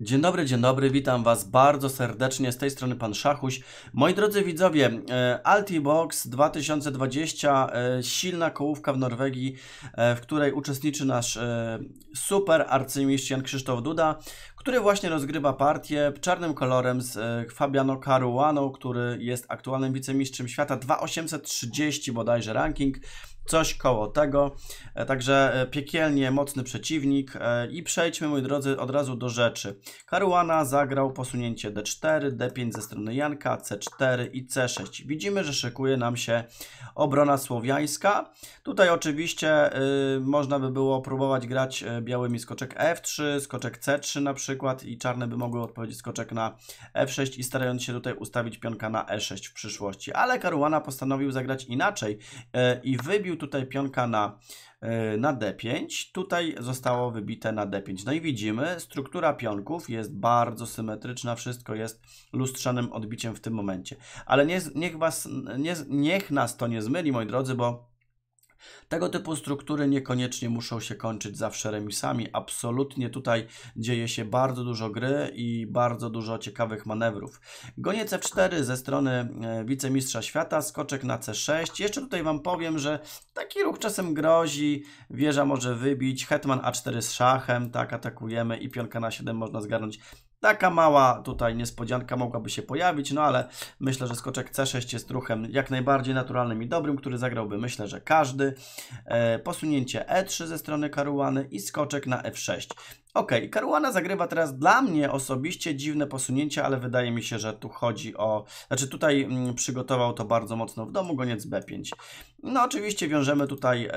Dzień dobry, dzień dobry, witam Was bardzo serdecznie, z tej strony Pan Szachuś. Moi drodzy widzowie, e, Altibox 2020, e, silna kołówka w Norwegii, e, w której uczestniczy nasz super arcymistrz Jan Krzysztof Duda, który właśnie rozgrywa partię czarnym kolorem z Fabiano Caruano, który jest aktualnym wicemistrzem świata, 2830 bodajże ranking, coś koło tego. E, także e, piekielnie mocny przeciwnik e, i przejdźmy, moi drodzy, od razu do rzeczy. Karuana zagrał posunięcie d4, d5 ze strony Janka, c4 i c6. Widzimy, że szykuje nam się obrona słowiańska. Tutaj oczywiście y, można by było próbować grać białymi skoczek f3, skoczek c3 na przykład i czarne by mogły odpowiedzieć skoczek na f6 i starając się tutaj ustawić pionka na e6 w przyszłości. Ale Karuana postanowił zagrać inaczej i wybił tutaj pionka na, e, na D5, tutaj zostało wybite na D5. No i widzimy, struktura pionków jest bardzo symetryczna, wszystko jest lustrzanym odbiciem w tym momencie. Ale nie, niech, was, nie, niech nas to nie zmyli, moi drodzy, bo tego typu struktury niekoniecznie muszą się kończyć zawsze remisami. Absolutnie tutaj dzieje się bardzo dużo gry i bardzo dużo ciekawych manewrów. Goniec F4 ze strony e, wicemistrza świata, skoczek na C6. Jeszcze tutaj Wam powiem, że taki ruch czasem grozi, wieża może wybić, hetman A4 z szachem, tak, atakujemy i pionka na 7 można zgarnąć. Taka mała tutaj niespodzianka mogłaby się pojawić, no ale myślę, że skoczek C6 jest ruchem jak najbardziej naturalnym i dobrym, który zagrałby myślę, że każdy. E, posunięcie E3 ze strony Karuany i skoczek na F6. Ok, Karuana zagrywa teraz dla mnie osobiście dziwne posunięcie, ale wydaje mi się, że tu chodzi o... Znaczy tutaj m, mm, przygotował to bardzo mocno w domu, goniec B5. No oczywiście wiążemy tutaj... E,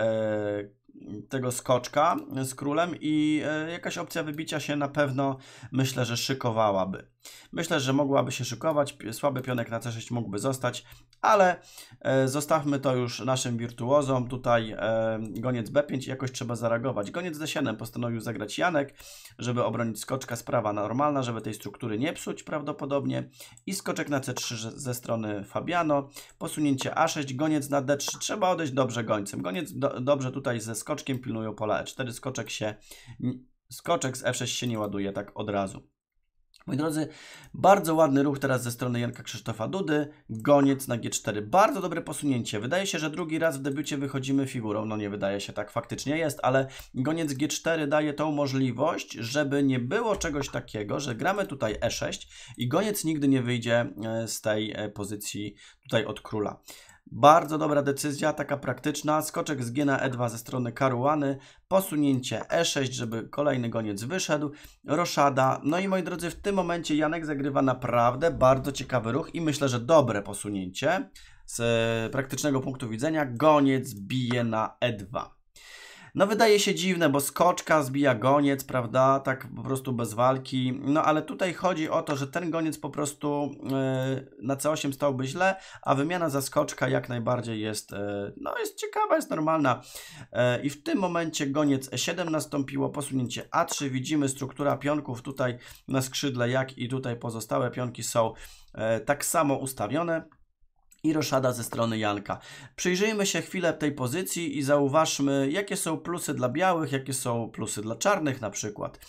tego skoczka z królem i e, jakaś opcja wybicia się na pewno myślę, że szykowałaby. Myślę, że mogłaby się szykować, słaby pionek na C6 mógłby zostać, ale e, zostawmy to już naszym wirtuozom. Tutaj e, goniec B5 jakoś trzeba zareagować. Goniec D7 postanowił zagrać Janek, żeby obronić skoczka. Sprawa normalna, żeby tej struktury nie psuć prawdopodobnie. I skoczek na C3 ze strony Fabiano. Posunięcie A6, goniec na D3. Trzeba odejść dobrze gońcem. Goniec do, dobrze tutaj ze skoczkiem pilnują pola E4. Skoczek się... Skoczek z F6 się nie ładuje tak od razu. Moi drodzy, bardzo ładny ruch teraz ze strony Janka Krzysztofa Dudy. Goniec na G4. Bardzo dobre posunięcie. Wydaje się, że drugi raz w debiucie wychodzimy figurą. No nie wydaje się, tak faktycznie jest, ale goniec G4 daje tą możliwość, żeby nie było czegoś takiego, że gramy tutaj E6 i goniec nigdy nie wyjdzie e, z tej e, pozycji tutaj od króla. Bardzo dobra decyzja, taka praktyczna. Skoczek z G na E2 ze strony Karuany, posunięcie E6, żeby kolejny goniec wyszedł, roszada. No i moi drodzy, w tym momencie Janek zagrywa naprawdę bardzo ciekawy ruch i myślę, że dobre posunięcie z e, praktycznego punktu widzenia. Goniec bije na E2. No wydaje się dziwne, bo skoczka zbija goniec, prawda, tak po prostu bez walki. No ale tutaj chodzi o to, że ten goniec po prostu yy, na C8 stałby źle, a wymiana za skoczka jak najbardziej jest, yy, no jest ciekawa, jest normalna. Yy, I w tym momencie goniec E7 nastąpiło, posunięcie A3, widzimy struktura pionków tutaj na skrzydle, jak i tutaj pozostałe pionki są tak samo ustawione i Roszada ze strony Janka. Przyjrzyjmy się chwilę tej pozycji i zauważmy, jakie są plusy dla białych, jakie są plusy dla czarnych na przykład.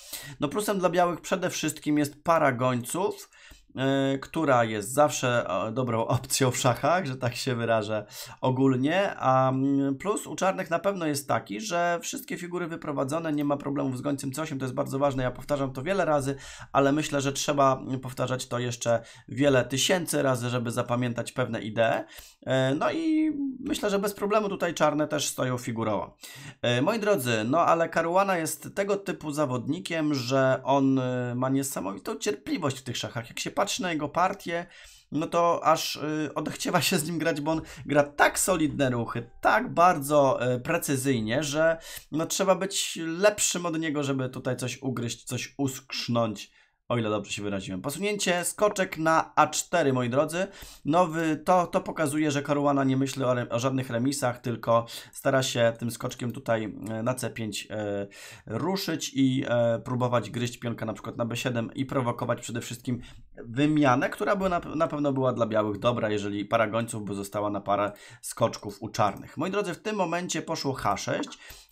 No plusem dla białych przede wszystkim jest para gońców, E, która jest zawsze e, dobrą opcją w szachach, że tak się wyrażę ogólnie. A mm, plus u czarnych na pewno jest taki, że wszystkie figury wyprowadzone, nie ma problemów z gońcem C8, to jest bardzo ważne. Ja powtarzam to wiele razy, ale myślę, że trzeba powtarzać to jeszcze wiele tysięcy razy, żeby zapamiętać pewne idee. E, no i myślę, że bez problemu tutaj czarne też stoją figurowo. Moi drodzy, no ale Karuana jest tego typu zawodnikiem, że on ma niesamowitą cierpliwość w tych szachach. Jak się patrzy na jego partię, no to aż y, odechciewa się z nim grać, bo on gra tak solidne ruchy, tak bardzo y, precyzyjnie, że no trzeba być lepszym od niego, żeby tutaj coś ugryźć, coś uskrznąć. O ile dobrze się wyraziłem. Posunięcie skoczek na A4, moi drodzy. Nowy, to, to pokazuje, że Karuana nie myśli o, o, żadnych remisach, tylko stara się tym skoczkiem tutaj e, na C5 e, ruszyć i e, próbować gryźć pionka na przykład na B7 i prowokować przede wszystkim wymianę, która była na, na pewno była dla białych dobra, jeżeli para gońców by została na parę skoczków u czarnych. Moi drodzy, w tym momencie poszło H6.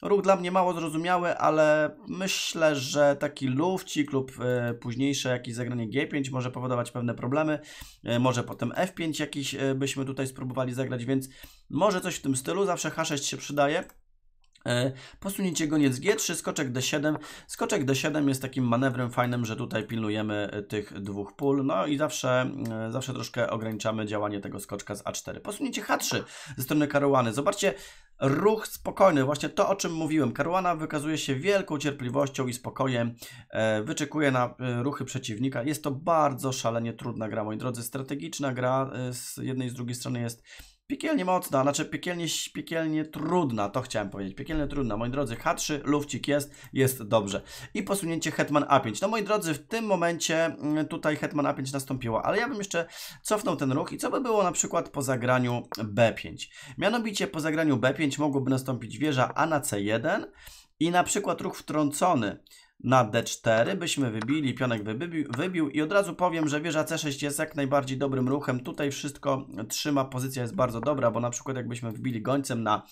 Ruch dla mnie mało zrozumiały, ale myślę, że taki lufcik lub y, późniejsze jakieś zagranie G5 może powodować pewne problemy. Y, może potem F5 jakiś y, byśmy tutaj spróbowali zagrać, więc może coś w tym stylu. Zawsze H6 się przydaje. E, posunięcie goniec G3, skoczek D7. Skoczek D7 jest takim manewrem fajnym, że tutaj pilnujemy e, tych dwóch pól, no i zawsze, e, zawsze troszkę ograniczamy działanie tego skoczka z A4. Posunięcie H3 ze strony Karuany. Zobaczcie, ruch spokojny, właśnie to o czym mówiłem. Karuana wykazuje się wielką cierpliwością i spokojem, wyczekuje na ruchy przeciwnika. Jest to bardzo szalenie trudna gra, moi drodzy. Strategiczna gra z jednej i z drugiej strony jest Piekielnie mocna, znaczy piekielnie, piekielnie trudna, to chciałem powiedzieć. Piekielnie trudna. Moi drodzy, H3, lufcik jest, jest dobrze. I posunięcie Hetman A5. No moi drodzy, w tym momencie mm, tutaj Hetman A5 nastąpiło, ale ja bym jeszcze cofnął ten ruch i co by było na przykład po zagraniu B5? Mianowicie po zagraniu B5 mogłoby nastąpić wieża A na C1 i na przykład ruch wtrącony na d4, byśmy wybili, pionek wybił, wybił i od razu powiem, że wieża c6 jest jak najbardziej dobrym ruchem. Tutaj wszystko trzyma, pozycja jest bardzo dobra, bo na przykład jakbyśmy wbili gońcem na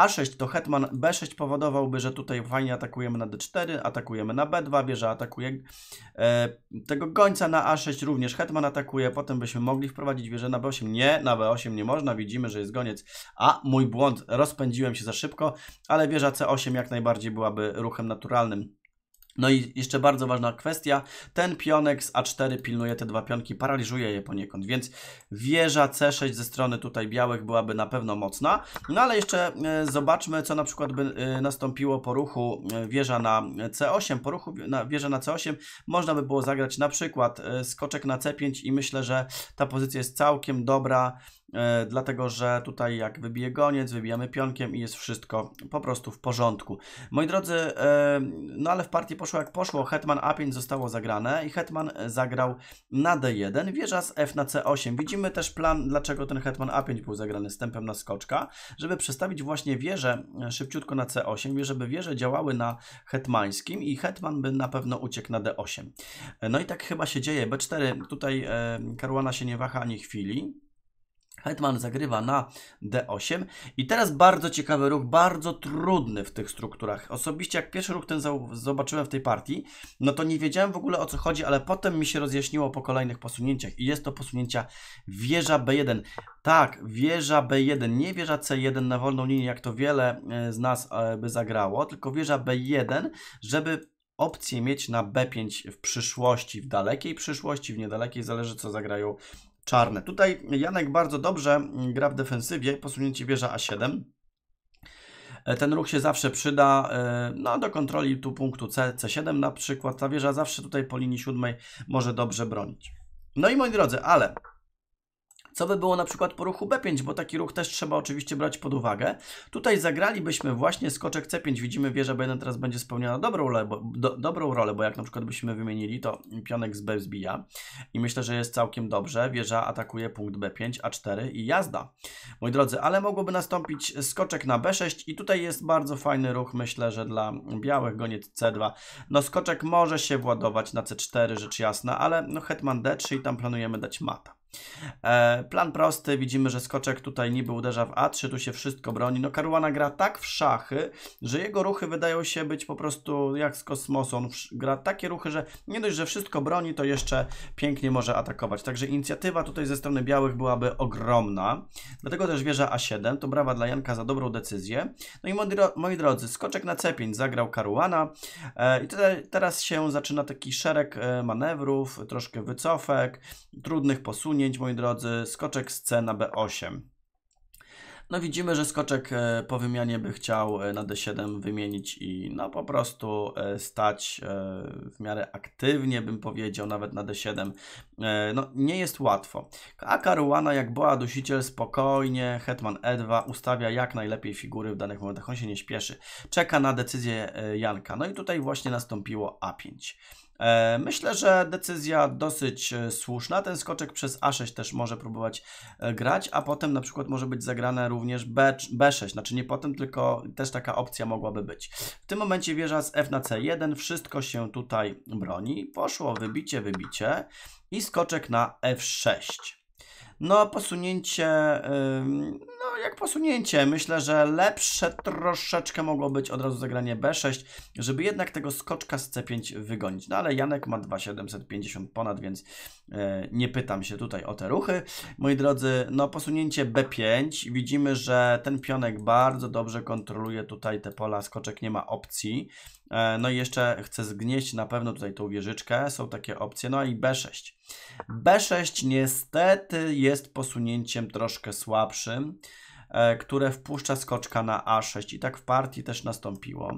a6, to hetman b6 powodowałby, że tutaj fajnie atakujemy na d4, atakujemy na b2, wieża atakuje e, tego gońca na a6, również hetman atakuje, potem byśmy mogli wprowadzić wieżę na b8. Nie, na b8 nie można, widzimy, że jest goniec. A, mój błąd, rozpędziłem się za szybko, ale wieża c8 jak najbardziej byłaby ruchem naturalnym. No i jeszcze bardzo ważna kwestia, ten pionek z A4 pilnuje te dwa pionki, paraliżuje je poniekąd, więc wieża C6 ze strony tutaj białych byłaby na pewno mocna. No ale jeszcze e, zobaczmy, co na przykład by e, nastąpiło po ruchu e, wieża na C8. Po ruchu na wieża na C8 można by było zagrać na przykład skoczek na C5 i myślę, że ta pozycja jest całkiem dobra E, dlatego że tutaj jak wybije goniec, wybijamy pionkiem i jest wszystko po prostu w porządku. Moi drodzy, e, no ale w partii poszło jak poszło, hetman a5 zostało zagrane i hetman zagrał na d1, wieża z f na c8. Widzimy też plan, dlaczego ten hetman a5 był zagrany stępem na skoczka, żeby przestawić właśnie wieżę e, szybciutko na c8, żeby wieże działały na hetmańskim i hetman by na pewno uciekł na d8. No i tak chyba się dzieje. b4, tutaj karłana się nie waha ani chwili Hetman zagrywa na D8 i teraz bardzo ciekawy ruch, bardzo trudny w tych strukturach. Osobiście jak pierwszy ruch ten zobaczyłem w tej partii, no to nie wiedziałem w ogóle o co chodzi, ale potem mi się rozjaśniło po kolejnych posunięciach i jest to posunięcia wieża B1. Tak, wieża B1, nie wieża C1 na wolną linię, jak to wiele e, z nas e, by zagrało, tylko wieża B1, żeby opcję mieć na B5 w przyszłości, w dalekiej przyszłości, w niedalekiej, zależy co zagrają czarne. Tutaj Janek bardzo dobrze mm, gra w defensywie, posunięcie wieża A7. E, ten ruch się zawsze przyda e, no, do kontroli tu punktu C, C7 na przykład. Ta wieża zawsze tutaj po linii siódmej może dobrze bronić. No i moi drodzy, ale co by było na przykład po ruchu B5, bo taki ruch też trzeba oczywiście brać pod uwagę. Tutaj zagralibyśmy właśnie skoczek C5, widzimy wieża B1 teraz będzie spełniała dobrą, rolę, bo, do, dobrą rolę, bo jak na przykład byśmy wymienili, to pionek z B zbija i myślę, że jest całkiem dobrze. Wieża atakuje punkt B5, A4 i jazda. Moi drodzy, ale mogłoby nastąpić skoczek na B6 i tutaj jest bardzo fajny ruch, myślę, że dla białych goniec C2. No skoczek może się władować na C4, rzecz jasna, ale no hetman D3 i tam planujemy dać mata. E, plan prosty, widzimy, że skoczek tutaj niby uderza w A3, tu się wszystko broni. No Karuana gra tak w szachy, że jego ruchy wydają się być po prostu jak z kosmosu. On gra takie ruchy, że nie dość, że wszystko broni, to jeszcze pięknie może atakować. Także inicjatywa tutaj ze strony białych byłaby ogromna. Dlatego też wieża A7, to brawa dla Janka za dobrą decyzję. No i moi drodzy, skoczek na C5 zagrał Karuana e, i tutaj, teraz się zaczyna taki szereg e, manewrów, troszkę wycofek, trudnych posunięć posunięć, moi drodzy, skoczek z C na B8. No widzimy, że skoczek e, po wymianie by chciał e, na D7 wymienić i no po prostu e, stać w miarę aktywnie, bym powiedział, nawet na D7. No nie jest łatwo. A Karuana jak była dusiciel spokojnie, hetman E2 ustawia jak najlepiej figury w danych momentach. On się nie śpieszy. Czeka na decyzję Janka. No i tutaj właśnie nastąpiło A5. E, myślę, że decyzja dosyć e, słuszna. Ten skoczek przez A6 też może próbować e, grać, a potem na przykład może być zagrane również B, 6 znaczy nie potem, tylko też taka opcja mogłaby być. W tym momencie wieża z F na C1, wszystko się tutaj broni. Poszło wybicie, wybicie i skoczek na F6. No, posunięcie, no jak posunięcie, myślę, że lepsze troszeczkę mogło być od razu zagranie B6, żeby jednak tego skoczka z C5 wygonić. No ale Janek ma 2750 ponad, więc e, nie pytam się tutaj o te ruchy. Moi drodzy, no posunięcie B5, widzimy, że ten pionek bardzo dobrze kontroluje tutaj te pola, skoczek nie ma opcji, E, no i jeszcze chcę zgnieść na pewno tutaj tą wieżyczkę. Są takie opcje. No i B6. B6 niestety jest posunięciem troszkę słabszym, e, które wpuszcza skoczka na A6 i tak w partii też nastąpiło.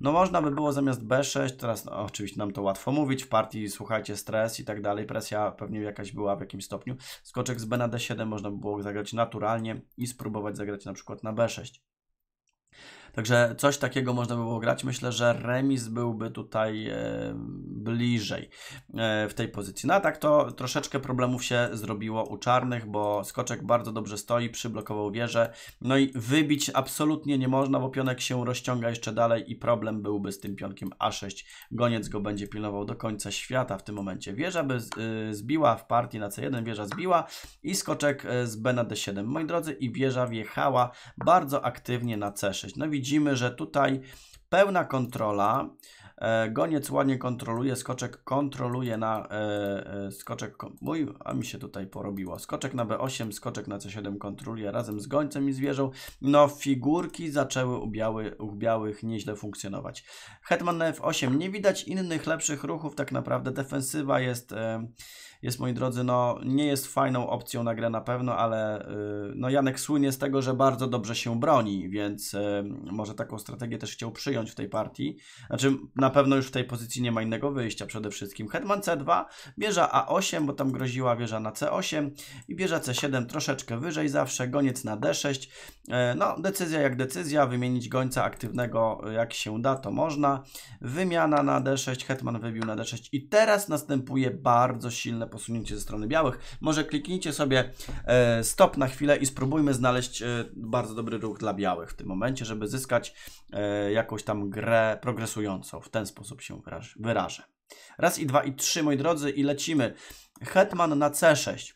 No można by było zamiast B6, teraz no, oczywiście nam to łatwo mówić, w partii słuchajcie stres i tak dalej, presja pewnie jakaś była w jakimś stopniu. Skoczek z B na D7 można by było zagrać naturalnie i spróbować zagrać na przykład na B6. Także coś takiego można by było grać. Myślę, że remis byłby tutaj bliżej e, w tej pozycji. No a tak to troszeczkę problemów się zrobiło u czarnych, bo skoczek bardzo dobrze stoi, przyblokował wieżę, no i wybić absolutnie nie można, bo pionek się rozciąga jeszcze dalej i problem byłby z tym pionkiem A6. Goniec go będzie pilnował do końca świata w tym momencie. Wieża by e, zbiła w partii na C1, wieża zbiła i skoczek e, z B na D7. Moi drodzy, i wieża wjechała bardzo aktywnie na C6. No widzimy, że tutaj pełna kontrola, E, goniec ładnie kontroluje, skoczek kontroluje na e, e, skoczek, mój, a mi się tutaj porobiło. Skoczek na B8, skoczek na C7 kontroluje razem z gońcem i zwierzą. No figurki zaczęły u, biały, u białych nieźle funkcjonować. Hetman na F8, nie widać innych lepszych ruchów, tak naprawdę defensywa jest, jest moi drodzy, no nie jest fajną opcją na grę na pewno, ale no Janek słynie z tego, że bardzo dobrze się broni, więc może taką strategię też chciał przyjąć w tej partii. Znaczy na na pewno już w tej pozycji nie ma innego wyjścia. Przede wszystkim hetman c2, bierze a8, bo tam groziła wieża na c8 i bierze c7 troszeczkę wyżej zawsze, goniec na d6. E, no, decyzja jak decyzja, wymienić gońca aktywnego e, jak się da, to można. Wymiana na d6, hetman wybił na d6 i teraz następuje bardzo silne posunięcie ze strony białych. Może kliknijcie sobie e, stop na chwilę i spróbujmy znaleźć bardzo dobry ruch dla białych w tym momencie, żeby zyskać E, jakąś tam grę progresującą. W ten sposób się wyrażę. Raz i dwa i trzy, moi drodzy, i lecimy. Hetman na C6.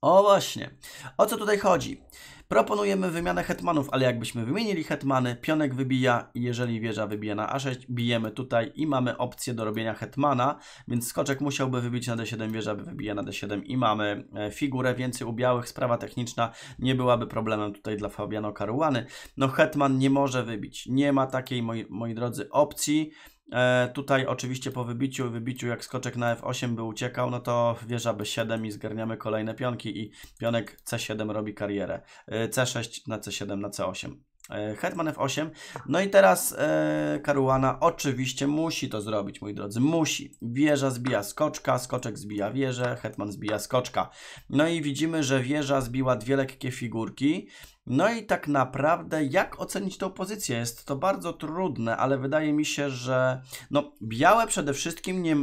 O właśnie. O co tutaj chodzi? Proponujemy wymianę hetmanów, ale jakbyśmy wymienili hetmany, pionek wybija i jeżeli wieża wybije na A6, bijemy tutaj i mamy opcję do robienia hetmana, więc skoczek musiałby wybić na D7, wieża wybija na D7 i mamy e, figurę więcej u białych. Sprawa techniczna nie byłaby problemem tutaj dla Fabiano Caruany. No hetman nie może wybić, nie ma takiej, moi, moi drodzy, opcji. E, tutaj oczywiście po wybiciu, wybiciu jak skoczek na F8 by uciekał, no to wieża B7 i zgarniamy kolejne pionki i pionek C7 robi karierę. E, C6 na C7 na C8. E, Hetman F8. No i teraz e, Karuana oczywiście musi to zrobić, moi drodzy. Musi. Wieża zbija skoczka, skoczek zbija wieżę, Hetman zbija skoczka. No i widzimy, że wieża zbiła dwie lekkie figurki. No i tak naprawdę, jak ocenić tą pozycję? Jest to bardzo trudne, ale wydaje mi się, że no, białe przede wszystkim nie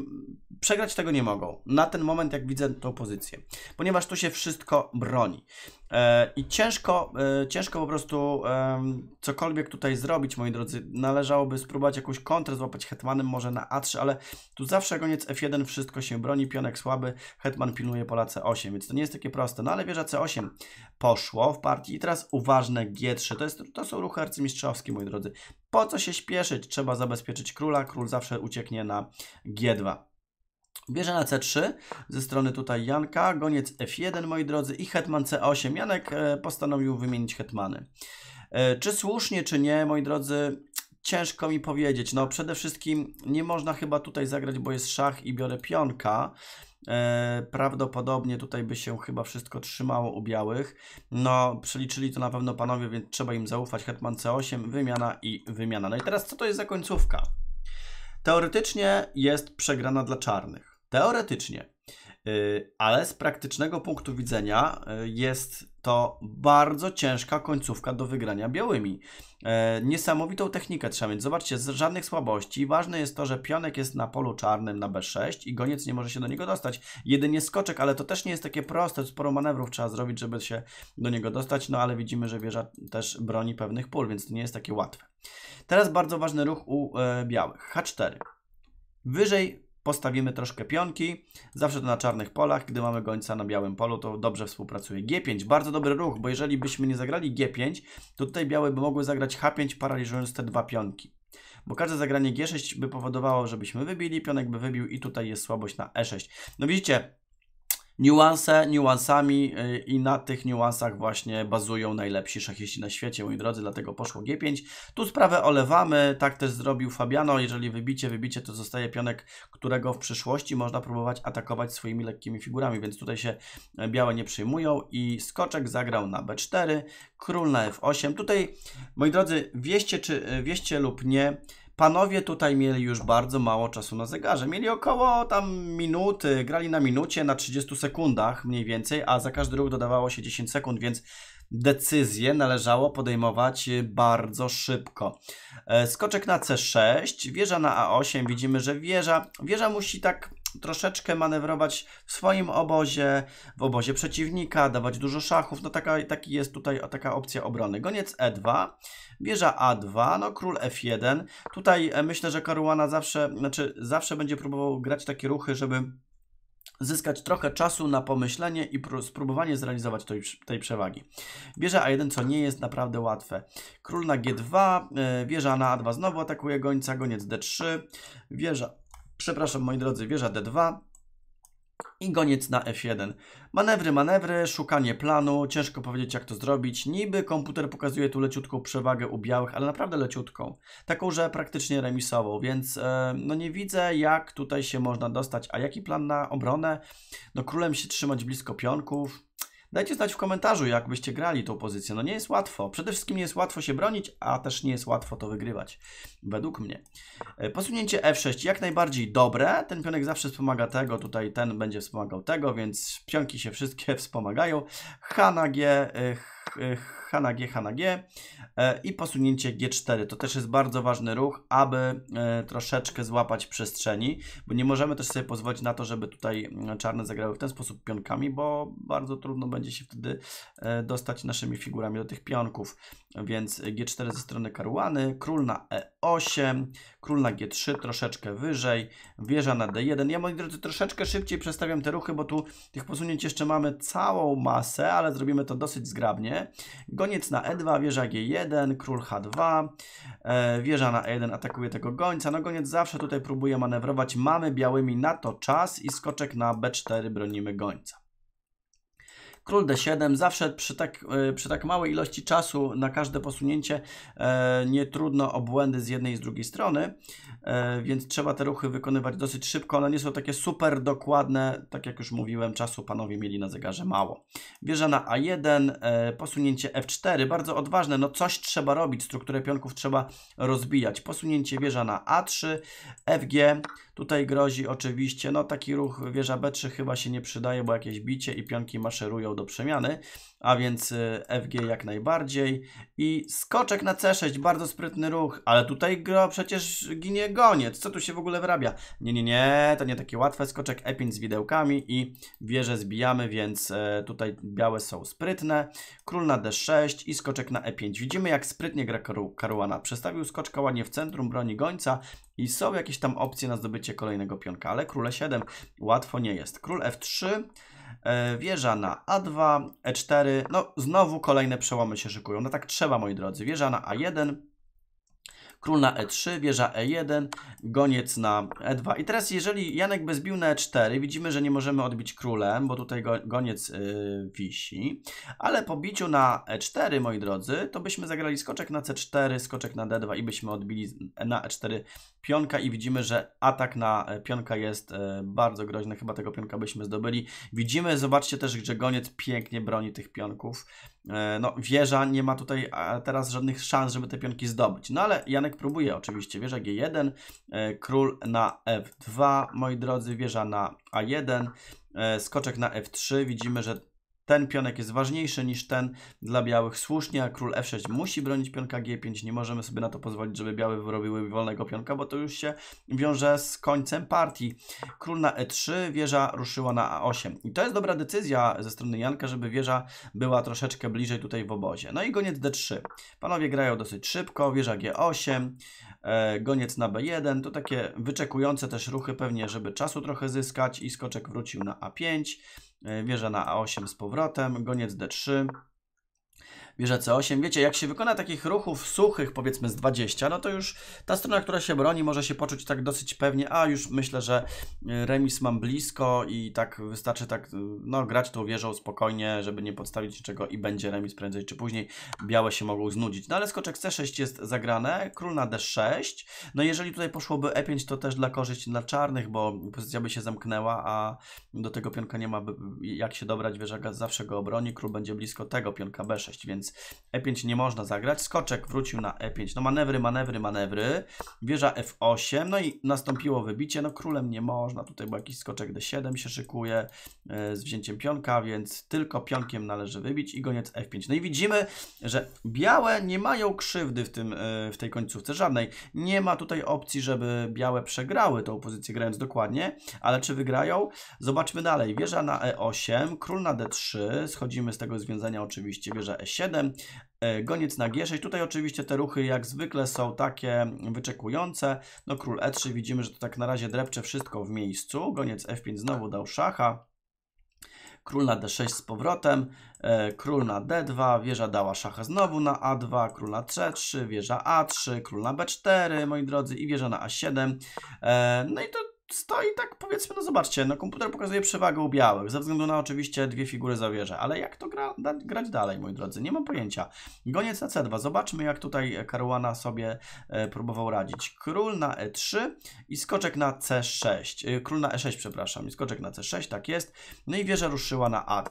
przegrać tego nie mogą. Na ten moment, jak widzę tą pozycję, ponieważ tu się wszystko broni. E, I ciężko, e, ciężko po prostu cokolwiek tutaj zrobić, moi drodzy. Należałoby spróbować jakąś kontrę złapać hetmanem, może na A3, ale tu zawsze koniec F1, wszystko się broni, pionek słaby, hetman pilnuje pola C8, więc to nie jest takie proste. No ale wieża C8 poszło w partii i teraz uważne G3. To, jest, to są ruchy arcymistrzowskie, moi drodzy. Po co się śpieszyć? Trzeba zabezpieczyć króla, król zawsze ucieknie na G2. Bierze na C3 ze strony tutaj Janka, goniec F1 moi drodzy i hetman C8. Janek e, postanowił wymienić hetmany. E, czy słusznie, czy nie, moi drodzy, ciężko mi powiedzieć. No przede wszystkim nie można chyba tutaj zagrać, bo jest szach i biorę pionka. E, prawdopodobnie tutaj by się chyba wszystko trzymało u białych. No, przeliczyli to na pewno panowie, więc trzeba im zaufać. Hetman C8, wymiana i wymiana. No i teraz co to jest za końcówka? Teoretycznie jest przegrana dla czarnych. Teoretycznie. Y, ale z praktycznego punktu widzenia y, jest to bardzo ciężka końcówka do wygrania białymi. E, niesamowitą technikę trzeba mieć. Zobaczcie, z żadnych słabości. Ważne jest to, że pionek jest na polu czarnym na B6 i goniec nie może się do niego dostać. Jedynie skoczek, ale to też nie jest takie proste. Sporo manewrów trzeba zrobić, żeby się do niego dostać. No ale widzimy, że wieża też broni pewnych pól, więc to nie jest takie łatwe. Teraz bardzo ważny ruch u e, białych. H4. Wyżej postawimy troszkę pionki, zawsze to na czarnych polach, gdy mamy gońca na białym polu, to dobrze współpracuje. G5, bardzo dobry ruch, bo jeżeli byśmy nie zagrali G5, to tutaj białe by mogły zagrać H5, paraliżując te dwa pionki. Bo każde zagranie G6 by powodowało, żebyśmy wybili, pionek by wybił i tutaj jest słabość na E6. No widzicie, niuanse niuansami y, i na tych niuansach właśnie bazują najlepsi szachiści na świecie, moi drodzy, dlatego poszło G5. Tu sprawę olewamy, tak też zrobił Fabiano, jeżeli wybicie, wybicie to zostaje pionek, którego w przyszłości można próbować atakować swoimi lekkimi figurami, więc tutaj się e, białe nie przyjmują i skoczek zagrał na B4, król na F8. Tutaj, moi drodzy, wieście, czy, e, wieście lub nie, Panowie tutaj mieli już bardzo mało czasu na zegarze. Mieli około tam minuty, grali na minucie, na 30 sekundach mniej więcej, a za każdy ruch dodawało się 10 sekund, więc decyzje należało podejmować y, bardzo szybko. E, skoczek na C6, wieża na A8, widzimy, że wieża, wieża musi tak troszeczkę manewrować w swoim obozie, w obozie przeciwnika, dawać dużo szachów. No taka, taki jest tutaj taka opcja obrony. Goniec E2, wieża A2, no król F1. Tutaj e, myślę, że Karuana zawsze, znaczy zawsze będzie próbował grać takie ruchy, żeby zyskać trochę czasu na pomyślenie i spróbowanie zrealizować tej, tej przewagi. Wieża A1, co nie jest naprawdę łatwe. Król na G2, e, wieża na A2 znowu atakuje gońca, goniec D3, wieża przepraszam moi drodzy, wieża D2 i goniec na F1. Manewry, manewry, szukanie planu, ciężko powiedzieć jak to zrobić. Niby komputer pokazuje tu leciutką przewagę u białych, ale naprawdę leciutką. Taką, że praktycznie remisową, więc e, no nie widzę jak tutaj się można dostać. A jaki plan na obronę? No królem się trzymać blisko pionków, Dajcie znać w komentarzu, jak byście grali tą pozycję. No nie jest łatwo. Przede wszystkim nie jest łatwo się bronić, a też nie jest łatwo to wygrywać. Według mnie. E, posunięcie F6 jak najbardziej dobre. Ten pionek zawsze wspomaga tego, tutaj ten będzie wspomagał tego, więc pionki się wszystkie wspomagają. H na G, e, H, e, H h na g, h na g e, i posunięcie g4. To też jest bardzo ważny ruch, aby e, troszeczkę złapać przestrzeni, bo nie możemy też sobie pozwolić na to, żeby tutaj mm, czarne zagrały w ten sposób pionkami, bo bardzo trudno będzie się wtedy e, dostać naszymi figurami do tych pionków. Więc g4 ze strony karuany, król na e8, król na g3 troszeczkę wyżej, wieża na d1. Ja moi drodzy troszeczkę szybciej przestawiam te ruchy, bo tu tych posunięć jeszcze mamy całą masę, ale zrobimy to dosyć zgrabnie. Goniec na E2, wieża G1, król H2, e, wieża na E1 atakuje tego gońca. No goniec zawsze tutaj próbuje manewrować, mamy białymi na to czas i skoczek na B4 bronimy gońca. Król D7 zawsze przy tak, e, przy tak małej ilości czasu na każde posunięcie e, nie trudno o błędy z jednej i z drugiej strony, e, więc trzeba te ruchy wykonywać dosyć szybko. One nie są takie super dokładne, tak jak już mówiłem, czasu panowie mieli na zegarze mało. Wieża na A1, posunięcie F4, bardzo odważne, no coś trzeba robić, strukturę pionków trzeba rozbijać. Posunięcie wieża na A3, FG, tutaj grozi oczywiście, no taki ruch wieża B3 chyba się nie przydaje, bo jakieś bicie i pionki maszerują do przemiany, a więc y, FG jak najbardziej. I skoczek na C6, bardzo sprytny ruch, ale tutaj gra przecież ginie goniec, co tu się w ogóle wyrabia? Nie, nie, nie, to nie takie łatwe, skoczek E5 z widełkami i wieże zbijamy, więc e, tutaj białe są sprytne. Król na D6 i skoczek na E5. Widzimy jak sprytnie gra Karu Karuana. Przestawił skoczka ładnie w centrum, broni gońca i są jakieś tam opcje na zdobycie kolejnego pionka, ale e 7 łatwo nie jest. Król F3, E, wieża na A2, E4, no znowu kolejne przełomy się szykują, no tak trzeba moi drodzy, wieża na A1, król na E3, wieża E1, goniec na E2 i teraz jeżeli Janek by zbił na E4, widzimy, że nie możemy odbić królem, bo tutaj go, goniec yy, wisi, ale po biciu na E4, moi drodzy, to byśmy zagrali skoczek na C4, skoczek na D2 i byśmy odbili na E4 pionka i widzimy, że atak na e, pionka jest e, bardzo groźny. Chyba tego pionka byśmy zdobyli. Widzimy, zobaczcie też, że goniec pięknie broni tych pionków. E, no, wieża nie ma tutaj teraz żadnych szans, żeby te pionki zdobyć. No ale Janek próbuje oczywiście. Wieża G1, król na F2, moi drodzy, wieża na A1, skoczek na F3. Widzimy, że ten pionek jest ważniejszy niż ten dla białych. Słusznie, a król f6 musi bronić pionka g5. Nie możemy sobie na to pozwolić, żeby białe wyrobiły wolnego pionka, bo to już się wiąże z końcem partii. Król na e3, wieża ruszyła na a8. I to jest dobra decyzja ze strony Janka, żeby wieża była troszeczkę bliżej tutaj w obozie. No i goniec d3. Panowie grają dosyć szybko, wieża g8, e, goniec na b1. To takie wyczekujące też ruchy pewnie, żeby czasu trochę zyskać i skoczek wrócił na a5. E, wieża na A8 z powrotem, goniec D3, bierze C8. Wiecie, jak się wykona takich ruchów suchych, powiedzmy z 20, no to już ta strona, która się broni, może się poczuć tak dosyć pewnie, a już myślę, że y, remis mam blisko i tak wystarczy tak, y, no grać tą wieżą spokojnie, żeby nie podstawić niczego i będzie remis prędzej czy później. Białe się mogą znudzić. No ale skoczek C6 jest zagrane, król na D6. No jeżeli tutaj poszłoby E5, to też dla korzyści dla czarnych, bo pozycja by się zamknęła, a do tego pionka nie ma jak się dobrać, wieża zawsze go obroni, król będzie blisko tego pionka B6, więc więc e5 nie można zagrać. Skoczek wrócił na e5. No manewry, manewry, manewry. Wieża f8, no i nastąpiło wybicie. No królem nie można, tutaj był jakiś skoczek d7 się szykuje e, z wzięciem pionka, więc tylko pionkiem należy wybić i goniec f5. No i widzimy, że białe nie mają krzywdy w, tym, e, w tej końcówce żadnej. Nie ma tutaj opcji, żeby białe przegrały tą pozycję grając dokładnie, ale czy wygrają? Zobaczmy dalej. Wieża na e8, król na d3, schodzimy z tego związania oczywiście, wieża e7, 7 e, goniec na G6. Tutaj oczywiście te ruchy jak zwykle są takie wyczekujące. No król E3 widzimy, że to tak na razie drepcze wszystko w miejscu. Goniec F5 znowu dał szacha. Król na D6 z powrotem, e, król na D2, wieża dała szacha znowu na A2, król na C3, wieża A3, król na B4, moi drodzy, i wieża na A7. E, no i to stoi tak powiedzmy, no zobaczcie, no komputer pokazuje przewagę u białych, ze względu na oczywiście dwie figury zawierze, ale jak to gra, da, grać dalej, moi drodzy? Nie mam pojęcia. Goniec na C2, zobaczmy jak tutaj Karuana sobie e, próbował radzić. Król na E3 i skoczek na C6, e, król na E6, przepraszam, i skoczek na C6, tak jest, no i wieża ruszyła na A2.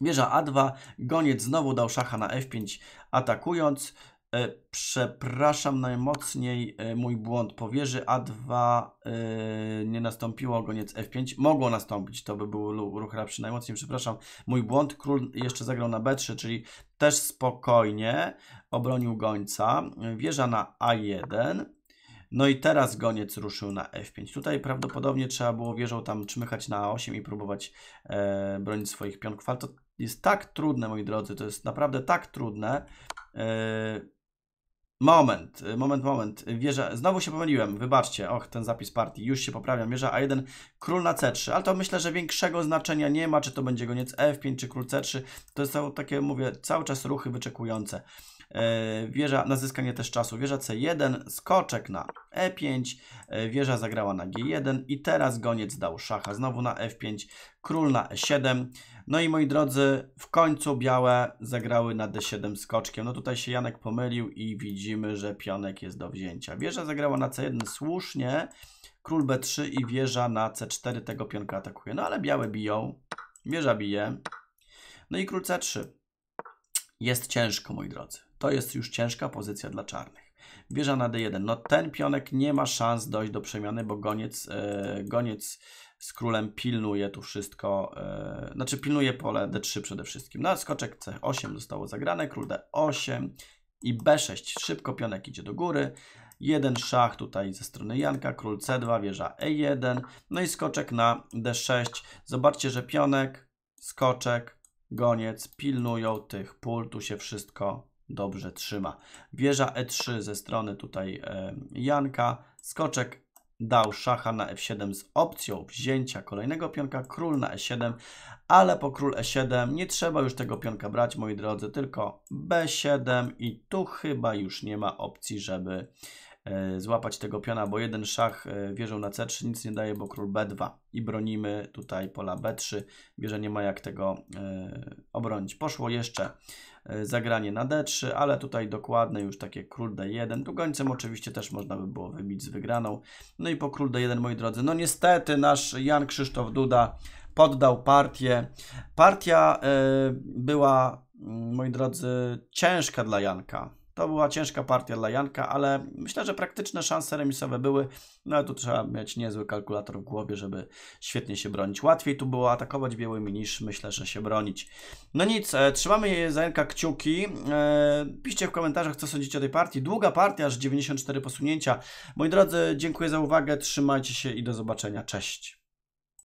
Wieża A2, goniec znowu dał szacha na F5 atakując, E, przepraszam najmocniej, e, mój błąd wieży A2 e, nie nastąpiło, goniec F5 mogło nastąpić, to by był ruch rapszy najmocniej, przepraszam, mój błąd, król jeszcze zagrał na B3, czyli też spokojnie obronił gońca, wieża na A1, no i teraz goniec ruszył na F5. Tutaj prawdopodobnie trzeba było wieżą tam czmychać na A8 i próbować e, bronić swoich pionków, ale to jest tak trudne, moi drodzy, to jest naprawdę tak trudne, e, Moment, y, moment, moment. Wieża, znowu się pomyliłem, wybaczcie. Och, ten zapis partii, już się poprawiam. Wieża A1, król na C3, ale to myślę, że większego znaczenia nie ma, czy to będzie goniec F5, czy król C3. To są takie, mówię, cały czas ruchy wyczekujące. E, wieża na zyskanie też czasu, wieża C1, skoczek na E5, e, wieża zagrała na G1 i teraz goniec dał szacha, znowu na F5, król na E7. No i moi drodzy, w końcu białe zagrały na e D7 skoczkiem. No tutaj się Janek pomylił i widzimy, że pionek jest do wzięcia. Wieża zagrała na C1 słusznie, król B3 i wieża na C4 tego pionka atakuje. No ale białe biją, wieża bije, no i król C3. Jest ciężko, moi drodzy. To jest już ciężka pozycja dla czarnych. Wieża na D1. No ten pionek nie ma szans dojść do przemiany, bo goniec, e, goniec z królem pilnuje tu wszystko, e, znaczy pilnuje pole D3 przede wszystkim. No skoczek C8 zostało zagrane, król D8 i B6. Szybko pionek idzie do góry. Jeden szach tutaj ze strony Janka, król C2, wieża E1, no i skoczek na D6. Zobaczcie, że pionek, skoczek, goniec pilnują tych pól, tu się wszystko dobrze trzyma. Wieża E3 ze strony tutaj e, Janka, skoczek dał szacha na F7 e z opcją wzięcia kolejnego pionka, król na E7, ale po król E7 nie trzeba już tego pionka brać, moi drodzy, tylko B7 i tu chyba już nie ma opcji, żeby E, złapać tego piona, bo jeden szach e, wieżą na C3 nic nie daje, bo król B2 i bronimy tutaj pola B3. Wieża nie ma jak tego e, obronić. Poszło jeszcze zagranie na D3, ale tutaj dokładne już takie król D1. Tu gońcem oczywiście też można by było wybić z wygraną. No i po król D1, moi drodzy, no niestety nasz Jan Krzysztof Duda poddał partię. Partia była, mm, moi drodzy, ciężka dla Janka to była ciężka partia dla Janka, ale myślę, że praktyczne szanse remisowe były. No ale tu trzeba mieć niezły kalkulator w głowie, żeby świetnie się bronić. Łatwiej tu było atakować białymi niż myślę, że się bronić. No nic, e, trzymamy za Janka kciuki. E, piszcie w komentarzach, co sądzicie o tej partii. Długa partia, aż 94 posunięcia. Moi drodzy, dziękuję za uwagę, trzymajcie się i do zobaczenia. Cześć.